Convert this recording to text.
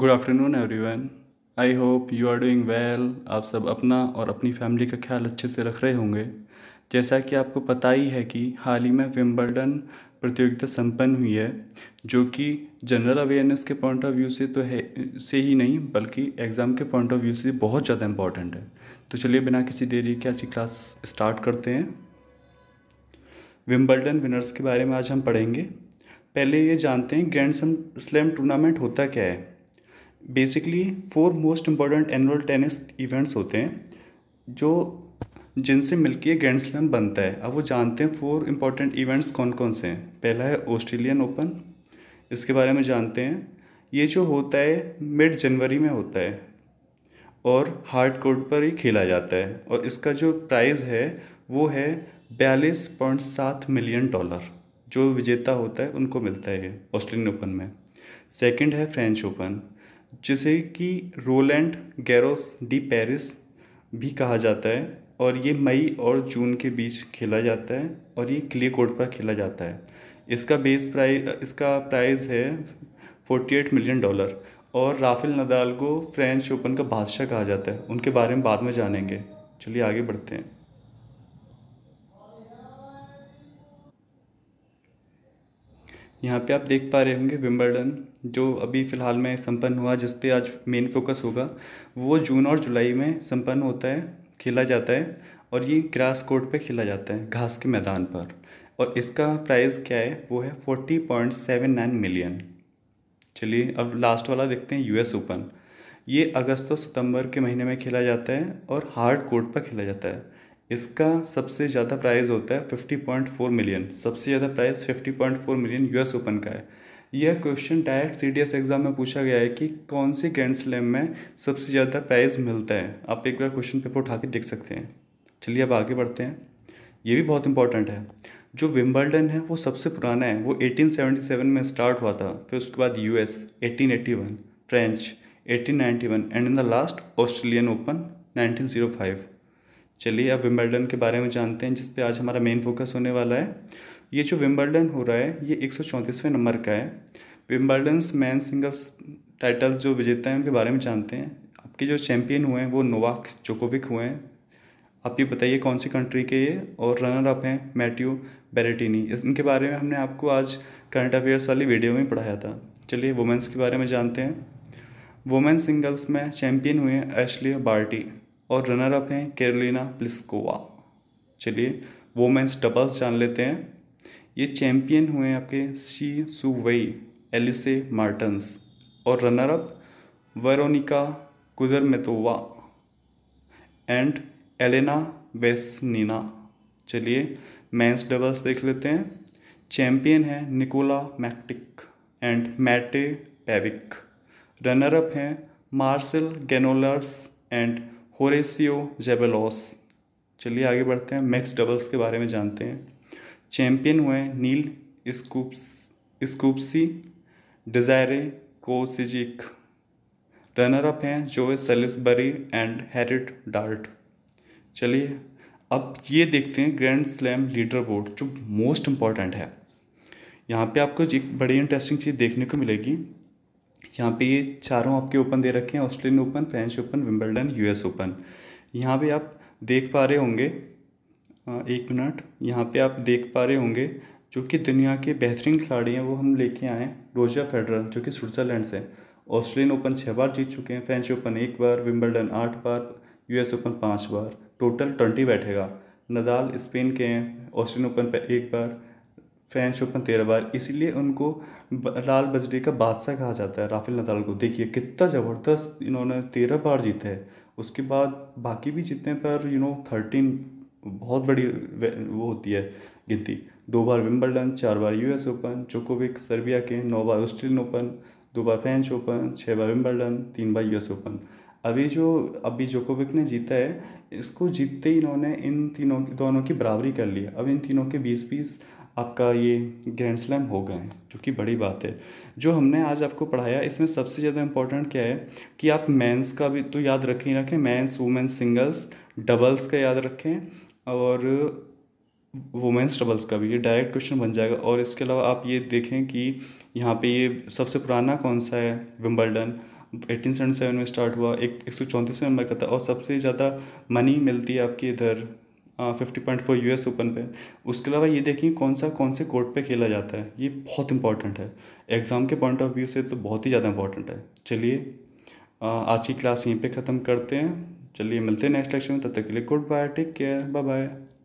good afternoon everyone I hope you are doing well आप सब अपना और अपनी फैमिली का ख्याल अच्छे से रख रहे होंगे जैसा कि आपको पता ही है कि हाल ही में विम्बलडन प्रतियोगिता संपन्न हुई है जो कि जनरल अवेयरनेस के पॉइंट ऑफ व्यू से तो है से ही नहीं बल्कि एग्ज़ाम के पॉइंट ऑफ व्यू से बहुत ज़्यादा इम्पॉर्टेंट है तो चलिए बिना किसी देरी के आज की क्लास स्टार्ट करते हैं विम्बलडन विनर्स के बारे में आज हम पढ़ेंगे पहले ये जानते हैं ग्रैंड स्लैम टूर्नामेंट होता क्या है basically four most important annual tennis events होते हैं जो जिनसे मिलकर ग्रैंड स्लैम बनता है अब वो जानते हैं फोर इम्पॉर्टेंट इवेंट्स कौन कौन से हैं पहला है ऑस्ट्रेलियन ओपन इसके बारे में जानते हैं ये जो होता है मिड जनवरी में होता है और हार्ड कोर्ट पर ही खेला जाता है और इसका जो प्राइज़ है वो है बयालीस पॉइंट सात मिलियन डॉलर जो विजेता होता है उनको मिलता है ऑस्ट्रेलियन ओपन में सेकंड है फ्रेंच ओपन जिसे कि रोलैंड गैरोस डी पेरिस भी कहा जाता है और ये मई और जून के बीच खेला जाता है और ये क्ले कोर्ट पर खेला जाता है इसका बेस प्राइस इसका प्राइस है फोर्टी एट मिलियन डॉलर और राफेल नदाल को फ्रेंच ओपन का बादशाह कहा जाता है उनके बारे में बाद में जानेंगे चलिए आगे बढ़ते हैं यहाँ पे आप देख पा रहे होंगे विम्बलडन जो अभी फ़िलहाल में संपन्न हुआ जिस पे आज मेन फोकस होगा वो जून और जुलाई में संपन्न होता है खेला जाता है और ये ग्रास कोर्ट पे खेला जाता है घास के मैदान पर और इसका प्राइस क्या है वो है forty point seven nine million चलिए अब लास्ट वाला देखते हैं यूएस ओपन ये अगस्त और सितंबर के महीने में खेला जाता है और हार्ड कोर्ट पर खेला जाता है इसका सबसे ज़्यादा प्राइस होता है फिफ्टी पॉइंट फोर मिलियन सबसे ज़्यादा price fifty point four million US Open का है यह क्वेश्चन डायरेक्ट सीडीएस एग्ज़ाम में पूछा गया है कि कौन से ग्रैंड स्लैम में सबसे ज़्यादा प्राइज़ मिलता है आप एक बार क्वेश्चन पेपर उठा के देख सकते हैं चलिए अब आगे बढ़ते हैं ये भी बहुत इंपॉर्टेंट है जो विम्बलडन है वो सबसे पुराना है वो 1877 में स्टार्ट हुआ था फिर उसके बाद US 1881 French 1891 and in the last Australian Open 1905 चलिए अब विम्बलडन के बारे में जानते हैं जिस पे आज हमारा मेन फोकस होने वाला है ये जो विम्बलडन हो रहा है ये एक नंबर का है विम्बलडन मैन सिंगल्स टाइटल्स जो विजेता हैं उनके बारे में जानते हैं आपके जो चैम्पियन हुए हैं वो नोवाक जोकोविक हुए हैं आप ये बताइए कौन सी कंट्री के ये और रनर अप हैं मैट्यू बेरेटिनी इनके बारे में हमने आपको आज करंट अफेयर्स वाली वीडियो में पढ़ाया था चलिए वुमेंस के बारे में जानते हैं वुमेन सिंगल्स में चैम्पियन हुए हैं एशली बार्टी और रनर अप हैं केरलिना प्लिस्कोवा चलिए वोमेंस डबल्स जान लेते हैं ये चैम्पियन हुए हैं आपके शी सुवई एलिसे मार्टन्स और runner up Veronika Kudermetova and Elena Vesnina चलिए मेंस डबल्स देख लेते हैं चैम्पियन है Nikola Mektic and Mate Pavic runner up हैं Marcel Granollers and Horacio Zeballos चलिए आगे बढ़ते हैं मैक्स डबल्स के बारे में जानते हैं चैंपियन हुए नील स्कूप्स स्कूप्सी डिजायरे कोसिजिक रनर अप हैं जो है सेलिसबरी एंड हैरिट डार्ट चलिए अब ये देखते हैं ग्रैंड स्लैम लीडर बोर्ड जो मोस्ट इम्पॉर्टेंट है यहाँ पे आपको एक बड़ी इंटरेस्टिंग चीज़ देखने को मिलेगी यहाँ पे ये चारों आपके ओपन दे रखे हैं Australian Open French Open Wimbledon US Open यहाँ पे आप देख पा रहे होंगे एक मिनट यहाँ पे आप देख पा रहे होंगे जो कि दुनिया के बेहतरीन खिलाड़ी हैं वो हम लेके आए हैं रोजा फेडरर जो कि स्विट्ज़रलैंड से ऑस्ट्रेलियन ओपन छः बार जीत चुके हैं फ्रेंच ओपन एक बार विम्बलडन आठ बार यू ओपन पाँच बार टोटल ट्वेंटी बैठेगा नदाल स्पेन के हैं ऑस्ट्रेलियन ओपन पर एक बार फ्रेंच ओपन तेरह बार इसीलिए उनको लाल बजरी का बादशाह कहा जाता है राफेल नदाल को देखिए कितना ज़बरदस्त इन्होंने तेरह बार जीता है उसके बाद बाकी भी जीतने पर यू नो थर्टीन बहुत बड़ी वो होती है गिनती दो बार विम्बलडन चार बार U S Open Djokovic Serbia के नौ बार ऑस्ट्रेलियन ओपन दो बार फ्रेंच ओपन छः बार विम्बलडन तीन बार यू एस ओपन अभी जो अभी जोकोविक ने जीता है इसको जीतते ही इन्होंने इन तीनों दोनों की बराबरी कर ली अब इन तीनों के बीस बीस आपका ये ग्रैंड स्लैम हो गए हैं जो कि बड़ी बात है जो हमने आज आपको पढ़ाया इसमें सबसे ज़्यादा इम्पोर्टेंट क्या है कि आप मेंस का भी तो याद रखें ही रखें मेंस वुमेंस सिंगल्स डबल्स का याद रखें और वुमेंस डबल्स का भी ये डायरेक्ट क्वेश्चन बन जाएगा और इसके अलावा आप ये देखें कि यहाँ पे ये सबसे पुराना कौन सा है विम्बलडन एटीन सेवन में स्टार्ट हुआ एक एक सौ चौंतीस में नंबर का था और सबसे ज़्यादा मनी मिलती है आपकी इधर fifty point four U S Open पे उसके अलावा ये देखिए कौन सा कौन से कोर्ट पे खेला जाता है ये बहुत इंपॉर्टेंट है एग्ज़ाम के पॉइंट ऑफ व्यू से तो बहुत ही ज़्यादा इंपॉर्टेंट है चलिए आज की क्लास यहीं पे ख़त्म करते हैं चलिए मिलते हैं नेक्स्ट लेक्चर में तब तक के लिए good bye take care bye bye